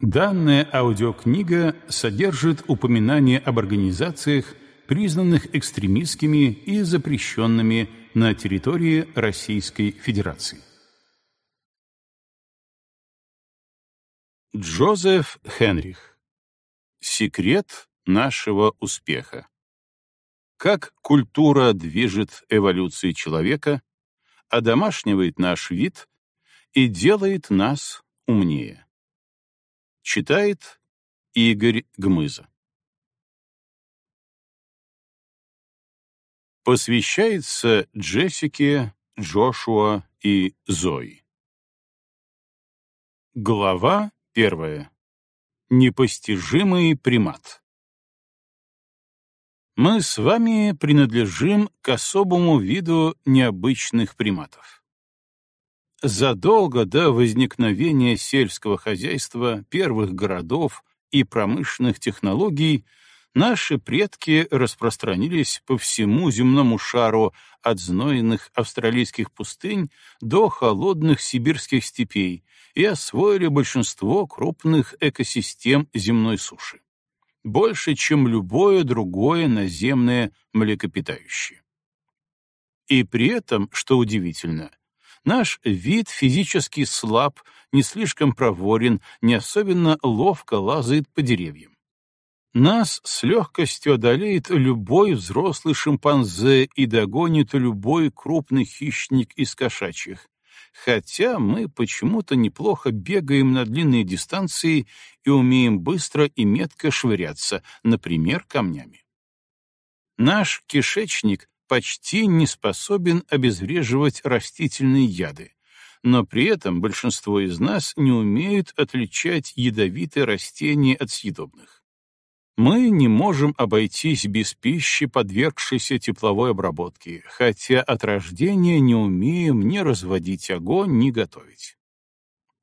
Данная аудиокнига содержит упоминания об организациях, признанных экстремистскими и запрещенными на территории Российской Федерации. Джозеф Хенрих. Секрет нашего успеха. Как культура движет эволюцией человека, одомашнивает наш вид и делает нас умнее. Читает Игорь Гмыза. Посвящается Джессике, Джошуа и Зои. Глава первая. Непостижимый примат. Мы с вами принадлежим к особому виду необычных приматов задолго до возникновения сельского хозяйства, первых городов и промышленных технологий наши предки распространились по всему земному шару от знойных австралийских пустынь до холодных сибирских степей и освоили большинство крупных экосистем земной суши. Больше, чем любое другое наземное млекопитающее. И при этом, что удивительно, Наш вид физически слаб, не слишком проворен, не особенно ловко лазает по деревьям. Нас с легкостью одолеет любой взрослый шимпанзе и догонит любой крупный хищник из кошачьих, хотя мы почему-то неплохо бегаем на длинные дистанции и умеем быстро и метко швыряться, например, камнями. Наш кишечник почти не способен обезвреживать растительные яды, но при этом большинство из нас не умеют отличать ядовитые растения от съедобных. Мы не можем обойтись без пищи, подвергшейся тепловой обработке, хотя от рождения не умеем ни разводить огонь, ни готовить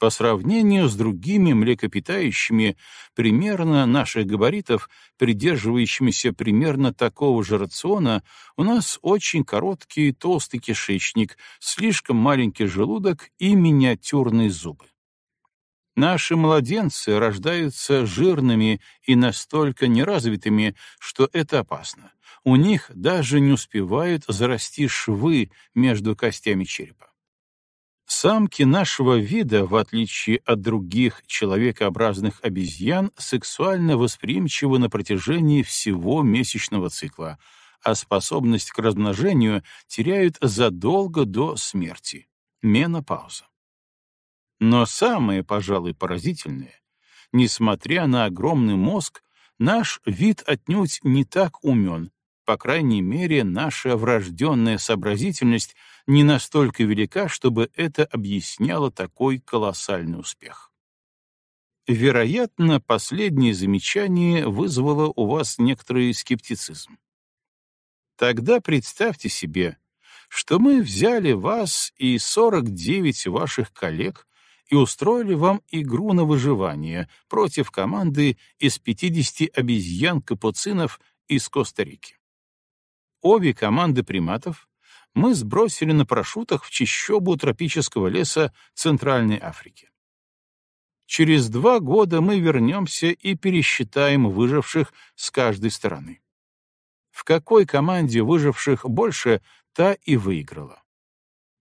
по сравнению с другими млекопитающими примерно наших габаритов, придерживающимися примерно такого же рациона, у нас очень короткий толстый кишечник, слишком маленький желудок и миниатюрные зубы. Наши младенцы рождаются жирными и настолько неразвитыми, что это опасно. У них даже не успевают зарасти швы между костями черепа. Самки нашего вида, в отличие от других человекообразных обезьян, сексуально восприимчивы на протяжении всего месячного цикла, а способность к размножению теряют задолго до смерти. Менопауза. Но самое, пожалуй, поразительное, несмотря на огромный мозг, наш вид отнюдь не так умен, по крайней мере, наша врожденная сообразительность не настолько велика, чтобы это объясняло такой колоссальный успех. Вероятно, последнее замечание вызвало у вас некоторый скептицизм. Тогда представьте себе, что мы взяли вас и 49 ваших коллег и устроили вам игру на выживание против команды из 50 обезьян-капуцинов из Коста-Рики. Обе команды приматов мы сбросили на парашютах в чищобу тропического леса Центральной Африки. Через два года мы вернемся и пересчитаем выживших с каждой стороны. В какой команде выживших больше, та и выиграла.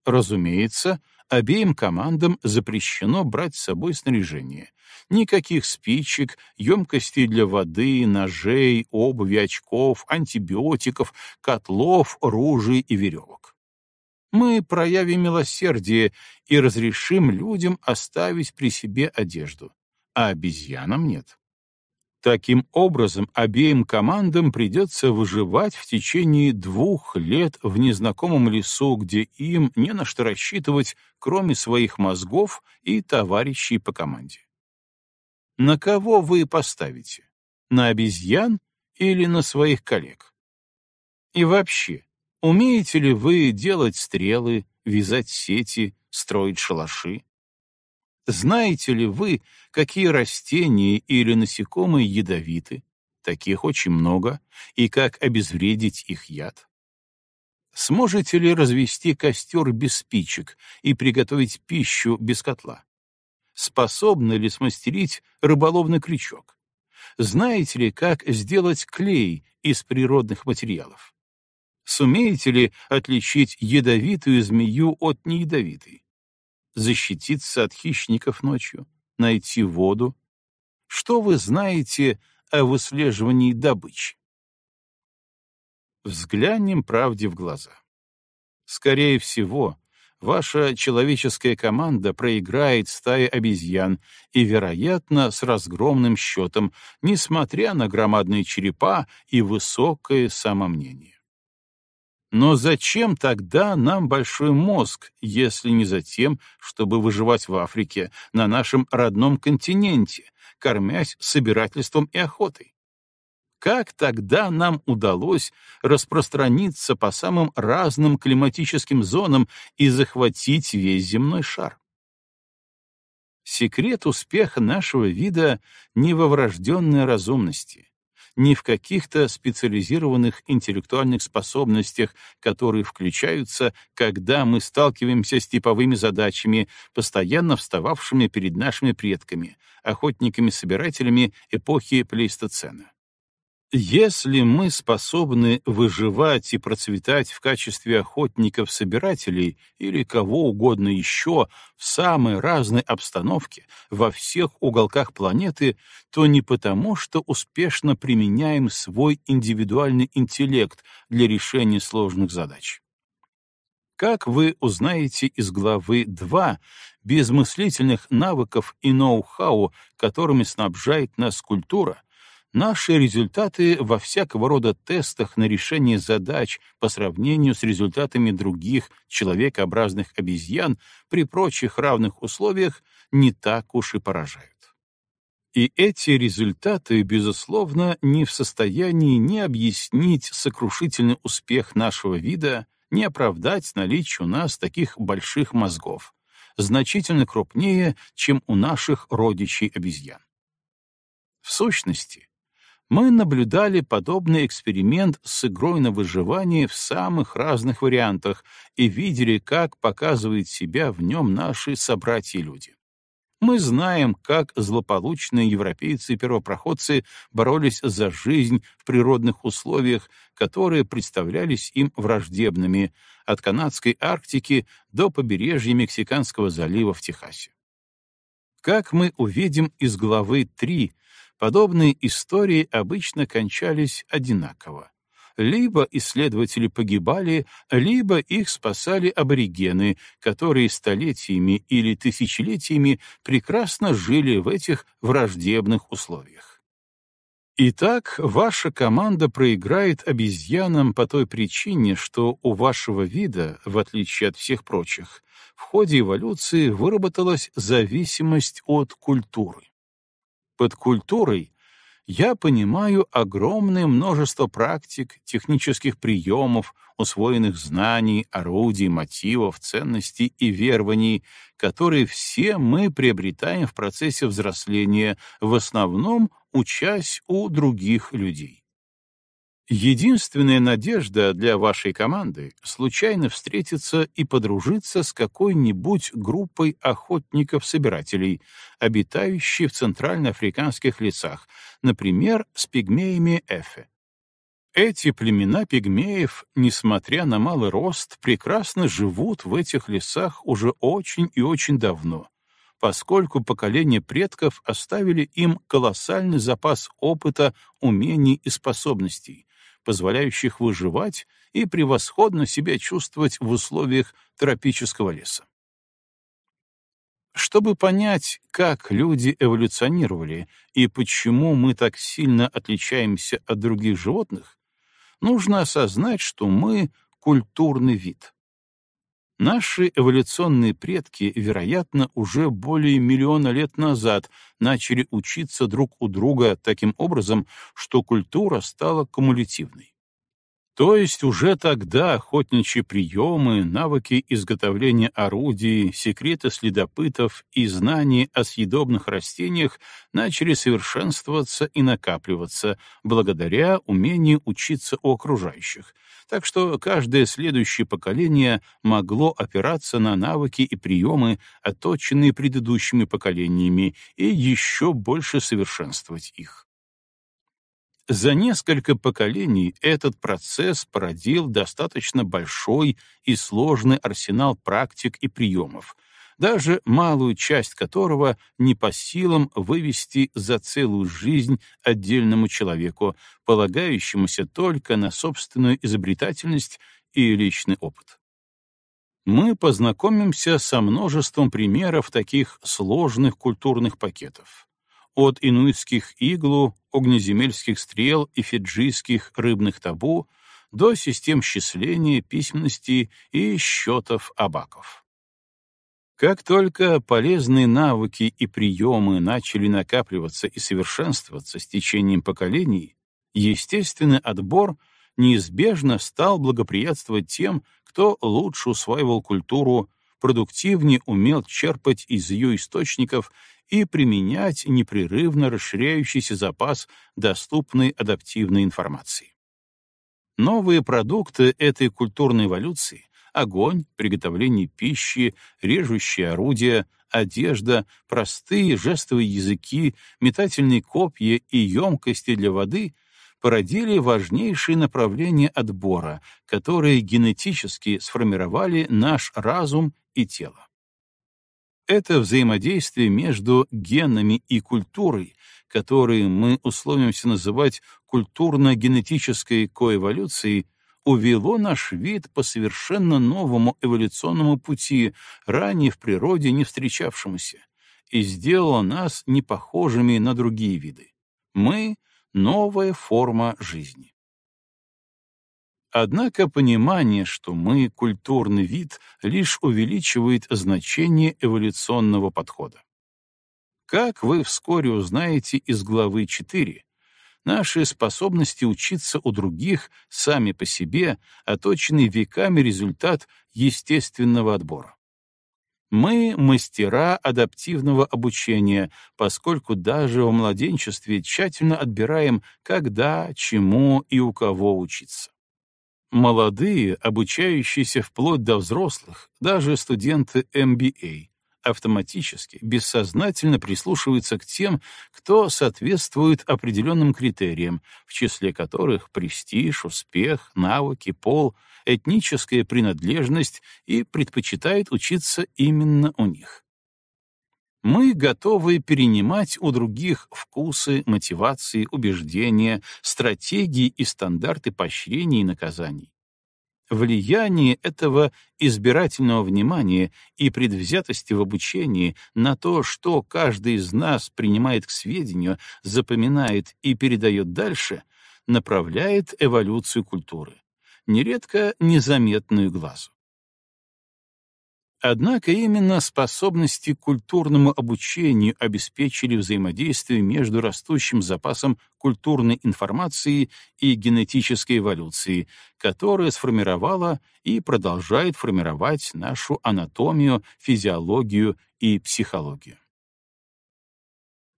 Разумеется, Обеим командам запрещено брать с собой снаряжение. Никаких спичек, емкостей для воды, ножей, обуви, очков, антибиотиков, котлов, ружей и веревок. Мы проявим милосердие и разрешим людям оставить при себе одежду, а обезьянам нет. Таким образом, обеим командам придется выживать в течение двух лет в незнакомом лесу, где им не на что рассчитывать, кроме своих мозгов и товарищей по команде. На кого вы поставите? На обезьян или на своих коллег? И вообще, умеете ли вы делать стрелы, вязать сети, строить шалаши? Знаете ли вы, какие растения или насекомые ядовиты? Таких очень много. И как обезвредить их яд? Сможете ли развести костер без спичек и приготовить пищу без котла? Способны ли смастерить рыболовный крючок? Знаете ли, как сделать клей из природных материалов? Сумеете ли отличить ядовитую змею от неядовитой? защититься от хищников ночью, найти воду. Что вы знаете о выслеживании добычи? Взглянем правде в глаза. Скорее всего, ваша человеческая команда проиграет стае обезьян и, вероятно, с разгромным счетом, несмотря на громадные черепа и высокое самомнение. Но зачем тогда нам большой мозг, если не за тем, чтобы выживать в Африке, на нашем родном континенте, кормясь собирательством и охотой? Как тогда нам удалось распространиться по самым разным климатическим зонам и захватить весь земной шар? Секрет успеха нашего вида — не во врожденной разумности, не в каких-то специализированных интеллектуальных способностях, которые включаются, когда мы сталкиваемся с типовыми задачами, постоянно встававшими перед нашими предками, охотниками-собирателями эпохи Плейстоцена. Если мы способны выживать и процветать в качестве охотников-собирателей или кого угодно еще в самой разной обстановке во всех уголках планеты, то не потому, что успешно применяем свой индивидуальный интеллект для решения сложных задач. Как вы узнаете из главы 2, без мыслительных навыков и ноу-хау, которыми снабжает нас культура — наши результаты во всякого рода тестах на решение задач по сравнению с результатами других человекообразных обезьян при прочих равных условиях не так уж и поражают. И эти результаты, безусловно, не в состоянии ни объяснить сокрушительный успех нашего вида, не оправдать наличие у нас таких больших мозгов, значительно крупнее, чем у наших родичей-обезьян. В сущности, мы наблюдали подобный эксперимент с игрой на выживание в самых разных вариантах и видели, как показывают себя в нем наши собратья-люди. Мы знаем, как злополучные европейцы-первопроходцы и боролись за жизнь в природных условиях, которые представлялись им враждебными, от канадской Арктики до побережья Мексиканского залива в Техасе. Как мы увидим из главы 3 Подобные истории обычно кончались одинаково. Либо исследователи погибали, либо их спасали аборигены, которые столетиями или тысячелетиями прекрасно жили в этих враждебных условиях. Итак, ваша команда проиграет обезьянам по той причине, что у вашего вида, в отличие от всех прочих, в ходе эволюции выработалась зависимость от культуры. Под культурой я понимаю огромное множество практик, технических приемов, усвоенных знаний, орудий, мотивов, ценностей и верований, которые все мы приобретаем в процессе взросления, в основном учась у других людей. Единственная надежда для вашей команды — случайно встретиться и подружиться с какой-нибудь группой охотников-собирателей, обитающей в центральноафриканских лесах, например, с пигмеями Эфе. Эти племена пигмеев, несмотря на малый рост, прекрасно живут в этих лесах уже очень и очень давно, поскольку поколения предков оставили им колоссальный запас опыта, умений и способностей — позволяющих выживать и превосходно себя чувствовать в условиях тропического леса. Чтобы понять, как люди эволюционировали и почему мы так сильно отличаемся от других животных, нужно осознать, что мы — культурный вид. Наши эволюционные предки, вероятно, уже более миллиона лет назад начали учиться друг у друга таким образом, что культура стала кумулятивной. То есть уже тогда охотничьи приемы, навыки изготовления орудий, секреты следопытов и знания о съедобных растениях начали совершенствоваться и накапливаться благодаря умению учиться у окружающих, так что каждое следующее поколение могло опираться на навыки и приемы, оточенные предыдущими поколениями, и еще больше совершенствовать их. За несколько поколений этот процесс породил достаточно большой и сложный арсенал практик и приемов, даже малую часть которого не по силам вывести за целую жизнь отдельному человеку, полагающемуся только на собственную изобретательность и личный опыт. Мы познакомимся со множеством примеров таких сложных культурных пакетов — от инуитских иглу огнеземельских стрел и фиджийских рыбных табу до систем счисления, письменности и счетов абаков. Как только полезные навыки и приемы начали накапливаться и совершенствоваться с течением поколений, естественный отбор неизбежно стал благоприятствовать тем, кто лучше усваивал культуру продуктивнее умел черпать из ее источников и применять непрерывно расширяющийся запас доступной адаптивной информации. Новые продукты этой культурной эволюции — огонь, приготовление пищи, режущие орудия, одежда, простые жестовые языки, метательные копья и емкости для воды — породили важнейшие направления отбора, которые генетически сформировали наш разум и тело. Это взаимодействие между генами и культурой, которые мы условимся называть культурно-генетической коэволюцией, увело наш вид по совершенно новому эволюционному пути, ранее в природе не встречавшемуся, и сделало нас непохожими на другие виды. Мы — новая форма жизни. Однако понимание, что мы культурный вид, лишь увеличивает значение эволюционного подхода. Как вы вскоре узнаете из главы 4, наши способности учиться у других сами по себе оточены веками результат естественного отбора. Мы — мастера адаптивного обучения, поскольку даже в младенчестве тщательно отбираем, когда, чему и у кого учиться. Молодые, обучающиеся вплоть до взрослых, даже студенты MBA, автоматически, бессознательно прислушиваются к тем, кто соответствует определенным критериям, в числе которых престиж, успех, навыки, пол, этническая принадлежность и предпочитает учиться именно у них мы готовы перенимать у других вкусы, мотивации, убеждения, стратегии и стандарты поощрений и наказаний. Влияние этого избирательного внимания и предвзятости в обучении на то, что каждый из нас принимает к сведению, запоминает и передает дальше, направляет эволюцию культуры, нередко незаметную глазу. Однако именно способности к культурному обучению обеспечили взаимодействие между растущим запасом культурной информации и генетической эволюции, которая сформировала и продолжает формировать нашу анатомию, физиологию и психологию.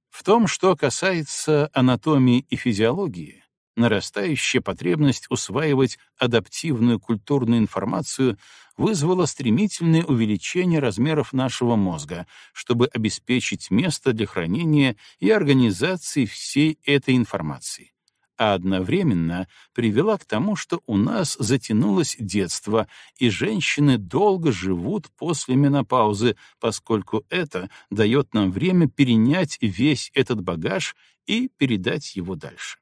В том, что касается анатомии и физиологии, Нарастающая потребность усваивать адаптивную культурную информацию вызвала стремительное увеличение размеров нашего мозга, чтобы обеспечить место для хранения и организации всей этой информации а одновременно привела к тому, что у нас затянулось детство, и женщины долго живут после менопаузы, поскольку это дает нам время перенять весь этот багаж и передать его дальше.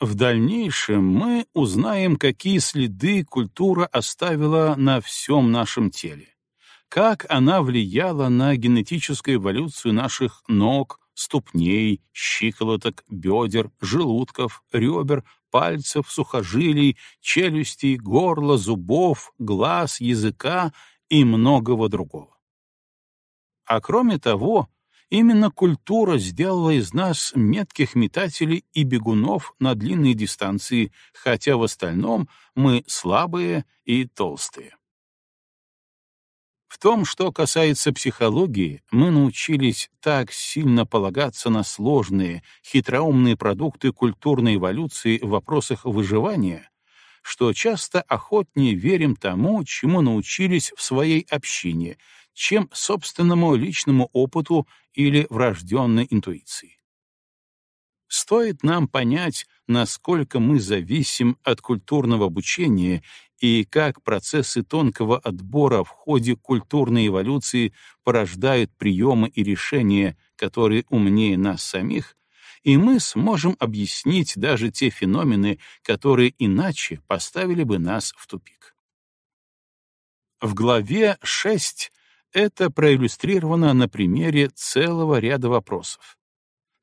В дальнейшем мы узнаем, какие следы культура оставила на всем нашем теле, как она влияла на генетическую эволюцию наших ног, ступней, щиколоток, бедер, желудков, ребер, пальцев, сухожилий, челюстей, горла, зубов, глаз, языка и многого другого. А кроме того, Именно культура сделала из нас метких метателей и бегунов на длинные дистанции, хотя в остальном мы слабые и толстые. В том, что касается психологии, мы научились так сильно полагаться на сложные, хитроумные продукты культурной эволюции в вопросах выживания, что часто охотнее верим тому, чему научились в своей общине, чем собственному личному опыту или врожденной интуиции. Стоит нам понять, насколько мы зависим от культурного обучения и как процессы тонкого отбора в ходе культурной эволюции порождают приемы и решения, которые умнее нас самих, и мы сможем объяснить даже те феномены, которые иначе поставили бы нас в тупик. В главе 6 это проиллюстрировано на примере целого ряда вопросов.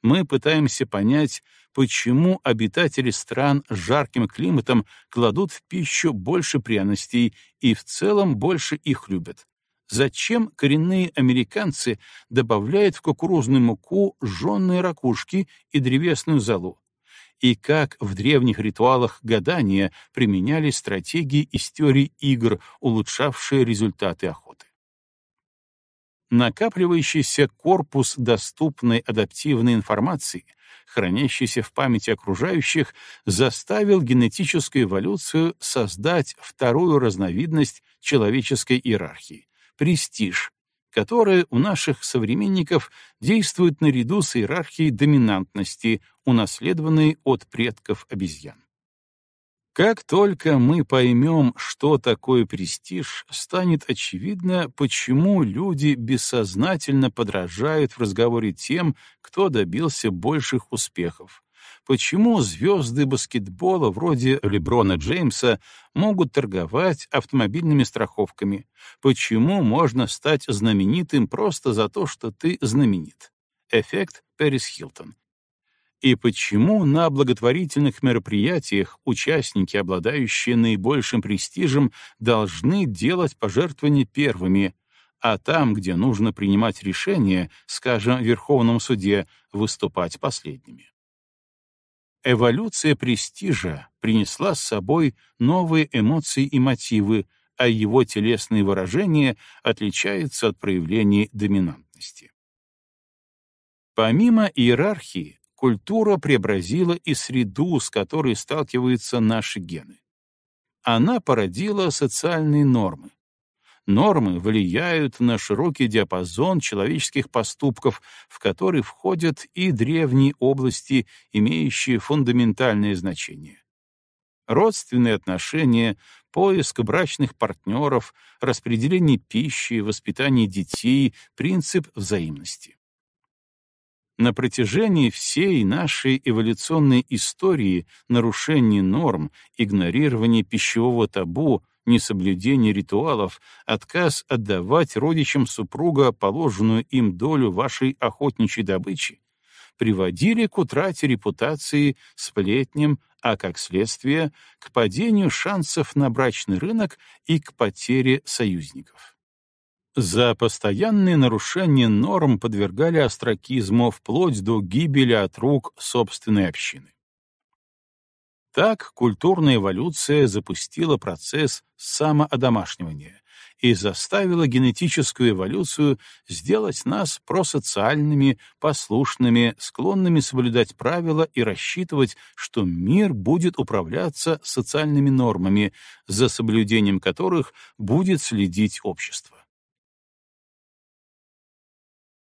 Мы пытаемся понять, почему обитатели стран с жарким климатом кладут в пищу больше пряностей и в целом больше их любят. Зачем коренные американцы добавляют в кукурузную муку жженые ракушки и древесную золу? и как в древних ритуалах гадания применяли стратегии из теории игр, улучшавшие результаты охоты накапливающийся корпус доступной адаптивной информации, хранящийся в памяти окружающих, заставил генетическую эволюцию создать вторую разновидность человеческой иерархии — престиж, которая у наших современников действует наряду с иерархией доминантности, унаследованной от предков обезьян. Как только мы поймем, что такое престиж, станет очевидно, почему люди бессознательно подражают в разговоре тем, кто добился больших успехов. Почему звезды баскетбола вроде Леброна Джеймса могут торговать автомобильными страховками? Почему можно стать знаменитым просто за то, что ты знаменит? Эффект Пэрис Хилтон, и почему на благотворительных мероприятиях участники, обладающие наибольшим престижем, должны делать пожертвования первыми, а там, где нужно принимать решения, скажем, в Верховном суде, выступать последними? Эволюция престижа принесла с собой новые эмоции и мотивы, а его телесные выражения отличаются от проявлений доминантности. Помимо иерархии, культура преобразила и среду, с которой сталкиваются наши гены. Она породила социальные нормы. Нормы влияют на широкий диапазон человеческих поступков, в который входят и древние области, имеющие фундаментальное значение. Родственные отношения, поиск брачных партнеров, распределение пищи, воспитание детей, принцип взаимности. На протяжении всей нашей эволюционной истории нарушение норм, игнорирование пищевого табу, несоблюдение ритуалов, отказ отдавать родичам супруга положенную им долю вашей охотничьей добычи приводили к утрате репутации сплетням, а как следствие — к падению шансов на брачный рынок и к потере союзников. За постоянные нарушения норм подвергали остракизму вплоть до гибели от рук собственной общины. Так культурная эволюция запустила процесс самоодомашнивания и заставила генетическую эволюцию сделать нас просоциальными, послушными, склонными соблюдать правила и рассчитывать, что мир будет управляться социальными нормами, за соблюдением которых будет следить общество.